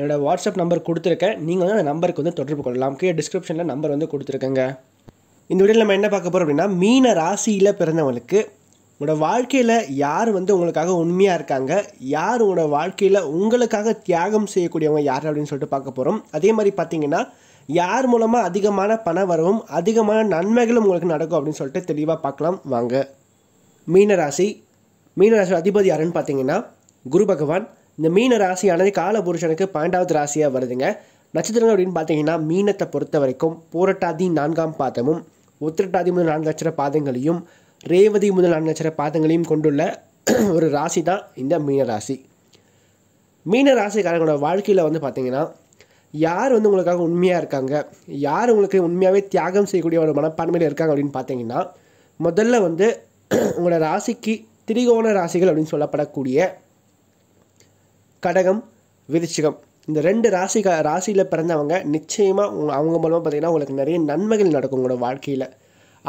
என்னோடய WhatsApp number கொடுத்துருக்கேன் நீங்கள் வந்து அந்த நம்பருக்கு வந்து தொடர்பு கொள்ளலாம் கீழே டிஸ்கிரிப்ஷனில் நம்பர் வந்து கொடுத்துருக்கேங்க இந்த வீடியோவில் நம்ம என்ன பார்க்க போகிறோம் அப்படின்னா மீன ராசியில் பிறந்தவங்களுக்கு உங்களோட வாழ்க்கையில் யார் வந்து உங்களுக்காக உண்மையாக இருக்காங்க யார் உங்களோட வாழ்க்கையில் உங்களுக்காக தியாகம் செய்யக்கூடியவங்க யார் அப்படின்னு சொல்லிட்டு பார்க்க போகிறோம் அதே மாதிரி பார்த்தீங்கன்னா யார் மூலமாக அதிகமான பண வரவும் அதிகமான நன்மைகளும் உங்களுக்கு நடக்கும் அப்படின்னு சொல்லிட்டு தெளிவாக பார்க்கலாம் வாங்க மீனராசி மீனராசி அதிபதி யாருன்னு பார்த்தீங்கன்னா குரு பகவான் இந்த மீன ராசியானது காலபுருஷனுக்கு பன்னெண்டாவது ராசியாக வருதுங்க நட்சத்திரங்கள் அப்படின்னு பார்த்தீங்கன்னா மீனத்தை பொறுத்த வரைக்கும் போரட்டாதி நான்காம் பாதமும் உத்திரட்டாதி முதல் நான்கு நட்சத்திர பாதங்களையும் ரேவதி முதல் நான்கு நட்சத்திர பாதங்களையும் கொண்டுள்ள ஒரு ராசி தான் இந்த மீன ராசி மீன ராசிக்காரங்களோட வாழ்க்கையில் வந்து பார்த்திங்கன்னா யார் வந்து உங்களுக்காக உண்மையாக இருக்காங்க யார் உங்களுக்கு உண்மையாகவே தியாகம் செய்யக்கூடிய ஒரு மனப்பான்மையில் இருக்காங்க அப்படின்னு பார்த்தீங்கன்னா முதல்ல வந்து உங்களோட ராசிக்கு திரிகோண ராசிகள் அப்படின்னு சொல்லப்படக்கூடிய கடகம் விருச்சிகம் இந்த ரெண்டு ராசி ராசியில் பிறந்தவங்க நிச்சயமாக அவங்க மூலமாக பார்த்தீங்கன்னா உங்களுக்கு நிறைய நன்மைகள் நடக்கும் உங்களோட வாழ்க்கையில்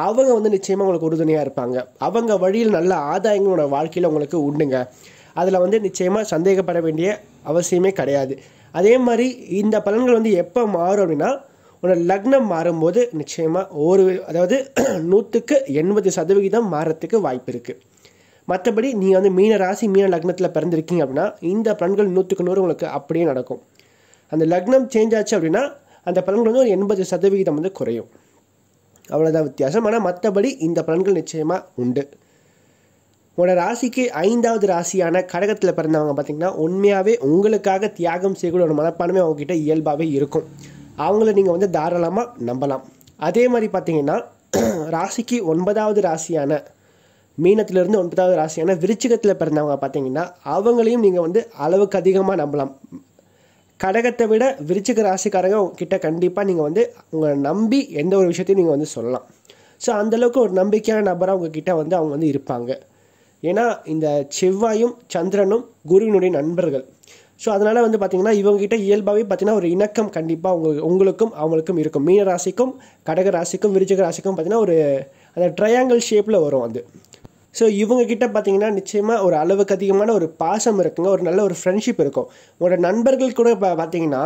அவங்க வந்து நிச்சயமாக உங்களுக்கு உறுதுணையாக இருப்பாங்க அவங்க வழியில் நல்ல ஆதாயங்களோட வாழ்க்கையில் உங்களுக்கு உண்டுங்க அதில் வந்து நிச்சயமாக சந்தேகப்பட வேண்டிய அவசியமே கிடையாது அதே மாதிரி இந்த பலன்கள் வந்து எப்போ மாறும் அப்படின்னா உன்னோட லக்னம் மாறும்போது நிச்சயமாக ஒரு அதாவது நூற்றுக்கு எண்பது சதவிகிதம் மாறத்துக்கு வாய்ப்பு இருக்குது மற்றபடி நீங்கள் வந்து மீன ராசி மீன லக்னத்தில் பிறந்திருக்கீங்க அப்படின்னா இந்த பலன்கள் நூற்றுக்கு நூறு உங்களுக்கு அப்படியே நடக்கும் அந்த லக்னம் சேஞ்ச் ஆச்சு அப்படின்னா அந்த பலன்கள் வந்து ஒரு எண்பது சதவிகிதம் வந்து குறையும் அவ்வளோதான் வித்தியாசம் ஆனால் மற்றபடி இந்த பலன்கள் நிச்சயமாக உண்டு உங்களோட ராசிக்கு ஐந்தாவது ராசியான கடகத்தில் பிறந்தவங்க பார்த்திங்கன்னா உண்மையாகவே உங்களுக்காக தியாகம் செய்யக்கூடிய ஒரு மனப்பான்மை அவங்ககிட்ட இயல்பாகவே இருக்கும் அவங்கள நீங்கள் வந்து தாராளமாக நம்பலாம் அதே மாதிரி பார்த்திங்கன்னா ராசிக்கு ஒன்பதாவது ராசியான மீனத்திலிருந்து ஒன்பதாவது ராசியான விருச்சிகத்தில் பிறந்தவங்க பார்த்தீங்கன்னா அவங்களையும் நீங்கள் வந்து அளவுக்கு அதிகமாக நம்பலாம் கடகத்தை விட விருச்சிக ராசிக்காரங்க உங்ககிட்ட கண்டிப்பாக நீங்கள் வந்து உங்களை நம்பி எந்த ஒரு விஷயத்தையும் நீங்கள் வந்து சொல்லலாம் ஸோ அந்தளவுக்கு ஒரு நம்பிக்கையான நபராக உங்ககிட்ட வந்து அவங்க வந்து இருப்பாங்க ஏன்னா இந்த செவ்வாயும் சந்திரனும் குருவினுடைய நண்பர்கள் ஸோ அதனால் வந்து பார்த்திங்கன்னா இவங்ககிட்ட இயல்பாகவே பார்த்திங்கன்னா ஒரு இணக்கம் கண்டிப்பாக உங்களுக்கு உங்களுக்கும் அவங்களுக்கும் இருக்கும் மீன ராசிக்கும் கடக ராசிக்கும் விருச்சிக ராசிக்கும் பார்த்திங்கன்னா ஒரு அந்த ட்ரையாங்கிள் ஷேப்பில் வரும் அது ஸோ இவங்கக்கிட்ட பார்த்தீங்கன்னா நிச்சயமாக ஒரு அளவுக்கு அதிகமான ஒரு பாசம் இருக்குங்க ஒரு நல்ல ஒரு ஃப்ரெண்ட்ஷிப் இருக்கும் உங்களோட நண்பர்கள் கூட இப்போ பார்த்தீங்கன்னா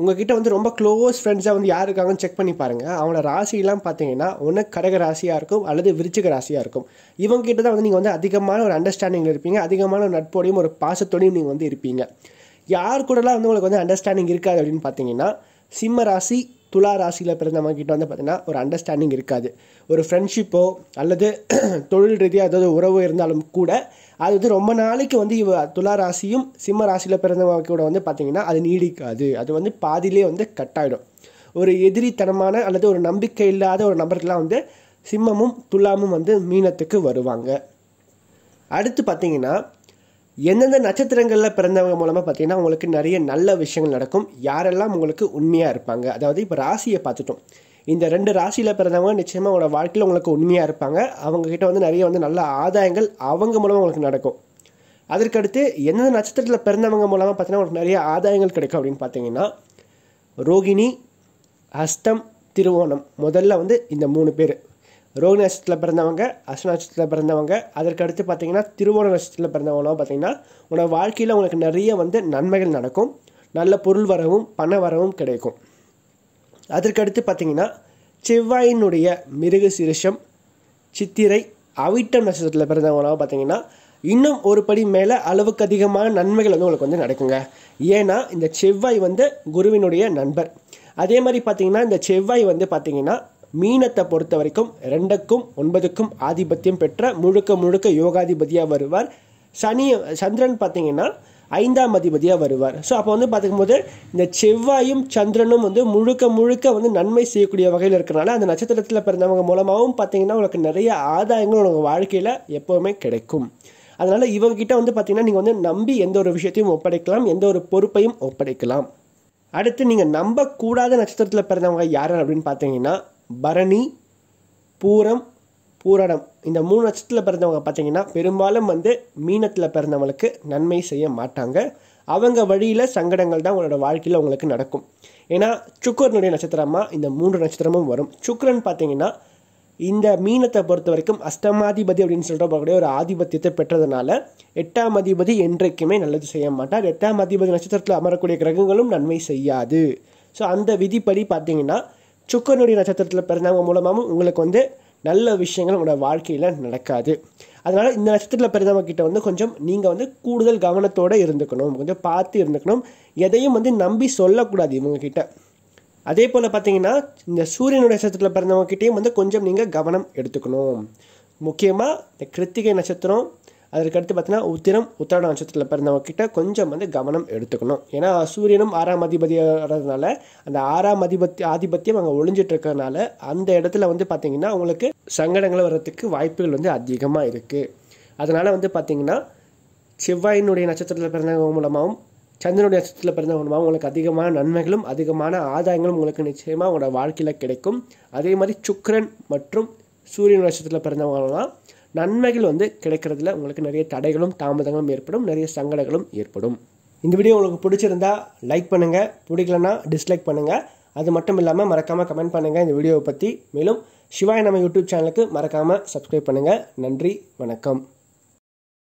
உங்ககிட்ட வந்து ரொம்ப க்ளோஸ் ஃப்ரெண்ட்ஸாக வந்து யார் இருக்காங்கன்னு செக் பண்ணி பாருங்கள் அவங்களோட ராசியெல்லாம் பார்த்தீங்கன்னா ஒன்று கடக ராசியாக இருக்கும் அல்லது விருச்சிக ராசியாக இருக்கும் இவங்ககிட்ட தான் வந்து நீங்கள் வந்து அதிகமான ஒரு அண்டர்ஸ்டாண்டிங்கில் இருப்பீங்க அதிகமான ஒரு நட்போடையும் ஒரு பாசத்தோடையும் நீங்கள் வந்து இருப்பீங்க யார் கூடலாம் வந்து உங்களுக்கு வந்து அண்டர்ஸ்டாண்டிங் இருக்காது அப்படின்னு பார்த்தீங்கன்னா சிம்ம ராசி துலா ராசியில் பிறந்தவங்க கிட்ட வந்து பார்த்திங்கன்னா ஒரு அண்டர்ஸ்டாண்டிங் இருக்காது ஒரு ஃப்ரெண்ட்ஷிப்போ அல்லது தொழில் ரீதியாக ஏதாவது உறவு இருந்தாலும் கூட அது வந்து ரொம்ப நாளைக்கு வந்து இவ துலா ராசியும் சிம்ம ராசியில் பிறந்தவங்க கூட வந்து பார்த்திங்கன்னா அது நீடிக்காது அது வந்து பாதியிலே வந்து கட் ஆகிடும் ஒரு எதிரித்தனமான அல்லது ஒரு நம்பிக்கை இல்லாத ஒரு நபர்கள்லாம் வந்து சிம்மமும் துலாமும் வந்து மீனத்துக்கு வருவாங்க அடுத்து பார்த்திங்கன்னா எந்தெந்த நட்சத்திரங்களில் பிறந்தவங்க மூலமாக பார்த்தீங்கன்னா உங்களுக்கு நிறைய நல்ல விஷயங்கள் நடக்கும் யாரெல்லாம் உங்களுக்கு உண்மையாக இருப்பாங்க அதாவது இப்போ ராசியை பார்த்துட்டோம் இந்த ரெண்டு ராசியில் பிறந்தவங்க நிச்சயமாக உங்களோட வாழ்க்கையில் உங்களுக்கு உண்மையாக இருப்பாங்க அவங்கக்கிட்ட வந்து நிறைய வந்து நல்ல ஆதாயங்கள் அவங்க மூலமாக உங்களுக்கு நடக்கும் அதற்கடுத்து எந்தெந்த நட்சத்திரத்தில் பிறந்தவங்க மூலமாக பார்த்தீங்கன்னா உங்களுக்கு நிறைய ஆதாயங்கள் கிடைக்கும் அப்படின்னு பார்த்தீங்கன்னா ரோகிணி அஸ்தம் திருவோணம் முதல்ல வந்து இந்த மூணு பேர் ரோகிணி நட்சத்திரத்தில் பிறந்தவங்க அஸ்வ நட்சத்திரத்தில் பிறந்தவங்க அதற்கு அடுத்து பார்த்தீங்கன்னா திருவோண நட்சத்திரத்தில் பிறந்தவங்களாம் பார்த்தீங்கன்னா உன்னோட வாழ்க்கையில் உங்களுக்கு நிறைய வந்து நன்மைகள் நடக்கும் நல்ல பொருள் வரவும் பண வரவும் கிடைக்கும் அதற்கடுத்து பார்த்தீங்கன்னா செவ்வாயினுடைய மிருக சிறுஷம் சித்திரை அவிட்டம் நட்சத்திரத்தில் பிறந்தவங்களாம் பார்த்தீங்கன்னா இன்னும் ஒரு படி மேலே அளவுக்கு அதிகமான நன்மைகள் வந்து உங்களுக்கு வந்து நடக்குங்க ஏன்னா இந்த செவ்வாய் வந்து குருவினுடைய நண்பர் அதே மாதிரி பார்த்தீங்கன்னா இந்த செவ்வாய் வந்து பார்த்தீங்கன்னா மீனத்தை பொறுத்த வரைக்கும் ரெண்டுக்கும் ஒன்பதுக்கும் ஆதிபத்தியம் பெற்ற முழுக்க முழுக்க யோகாதிபதியாக வருவார் சனி சந்திரன் பார்த்தீங்கன்னா ஐந்தாம் அதிபதியாக வருவார் ஸோ அப்போ வந்து பார்த்துக்கும்போது இந்த செவ்வாயும் சந்திரனும் வந்து முழுக்க முழுக்க வந்து நன்மை செய்யக்கூடிய வகையில் இருக்கிறனால அந்த நட்சத்திரத்தில் பிறந்தவங்க மூலமாகவும் பார்த்தீங்கன்னா உங்களுக்கு நிறைய ஆதாயங்கள் உங்கள் வாழ்க்கையில் எப்போவுமே கிடைக்கும் அதனால் இவங்ககிட்ட வந்து பார்த்தீங்கன்னா நீங்கள் வந்து நம்பி எந்த ஒரு விஷயத்தையும் ஒப்படைக்கலாம் எந்த ஒரு பொறுப்பையும் ஒப்படைக்கலாம் அடுத்து நீங்கள் நம்பக்கூடாத நட்சத்திரத்தில் பிறந்தவங்க யார் அப்படின்னு பார்த்தீங்கன்னா பரணி பூரம் பூரடம் இந்த மூணு நட்சத்திரத்தில் பிறந்தவங்க பார்த்தீங்கன்னா பெரும்பாலும் வந்து மீனத்தில் பிறந்தவங்களுக்கு நன்மை செய்ய மாட்டாங்க அவங்க வழியில் சங்கடங்கள் தான் உங்களோட வாழ்க்கையில் உங்களுக்கு நடக்கும் ஏன்னா சுக்கரனுடைய நட்சத்திரமாக இந்த மூன்று நட்சத்திரமும் வரும் சுக்கரன் பார்த்தீங்கன்னா இந்த மீனத்தை பொறுத்த வரைக்கும் அஷ்டமாதிபதி அப்படின்னு சொல்கிற பார்க்கக்கூடிய ஒரு ஆதிபத்தியத்தை பெற்றதுனால எட்டாம் அதிபதி என்றைக்குமே நல்லது செய்ய மாட்டார் எட்டாம் அதிபதி நட்சத்திரத்தில் அமரக்கூடிய கிரகங்களும் நன்மை செய்யாது ஸோ அந்த விதிப்படி பார்த்தீங்கன்னா சுக்கனுடைய நட்சத்திரத்தில் பிறந்தவங்க மூலமாகவும் உங்களுக்கு வந்து நல்ல விஷயங்கள் உங்களோட வாழ்க்கையில் நடக்காது அதனால் இந்த நட்சத்திரத்தில் பிறந்தவங்க கிட்ட வந்து கொஞ்சம் நீங்கள் வந்து கூடுதல் கவனத்தோடு இருந்துக்கணும் கொஞ்சம் பார்த்து இருந்துக்கணும் எதையும் வந்து நம்பி சொல்லக்கூடாது இவங்கக்கிட்ட அதே போல் பார்த்தீங்கன்னா இந்த சூரியனுடைய நட்சத்திரத்தில் பிறந்தவங்ககிட்டையும் வந்து கொஞ்சம் நீங்கள் கவனம் எடுத்துக்கணும் முக்கியமாக இந்த கிருத்திகை நட்சத்திரம் அதற்கடுத்து பார்த்தீங்கன்னா உத்திரம் உத்தராட நட்சத்திரத்தில் பிறந்தவங்கிட்ட கொஞ்சம் வந்து கவனம் எடுத்துக்கணும் ஏன்னா சூரியனும் ஆறாம் அதிபதியாகிறதுனால அந்த ஆறாம் அதிபத்தி ஆதிபத்தியம் அங்கே ஒழிஞ்சிட்டு இருக்கிறதுனால அந்த இடத்துல வந்து பார்த்தீங்கன்னா உங்களுக்கு சங்கடங்கள் வர்றதுக்கு வாய்ப்புகள் வந்து அதிகமாக இருக்குது அதனால் வந்து பார்த்திங்கன்னா செவ்வாயினுடைய நட்சத்திரத்தில் பிறந்தவங்க மூலமாகவும் சந்திரனுடைய நட்சத்திரத்தில் பிறந்தவங்க மூலமாக உங்களுக்கு அதிகமான நன்மைகளும் அதிகமான ஆதாயங்களும் உங்களுக்கு நிச்சயமாக உங்களோட வாழ்க்கையில் கிடைக்கும் அதே மாதிரி சுக்கரன் மற்றும் சூரியன் நட்சத்திரத்தில் பிறந்தவங்களாம் நன்மைகள் வந்து கிடைக்கிறதுல உங்களுக்கு நிறைய தடைகளும் தாமதங்களும் ஏற்படும் நிறைய சங்கடங்களும் ஏற்படும் இந்த வீடியோ உங்களுக்கு பிடிச்சிருந்தா லைக் பண்ணுங்கள் பிடிக்கலன்னா டிஸ்லைக் பண்ணுங்கள் அது மட்டும் இல்லாமல் மறக்காமல் கமெண்ட் பண்ணுங்கள் இந்த வீடியோவை பற்றி மேலும் சிவாய் நம்ம யூடியூப் சேனலுக்கு மறக்காமல் சப்ஸ்கிரைப் பண்ணுங்கள் நன்றி வணக்கம்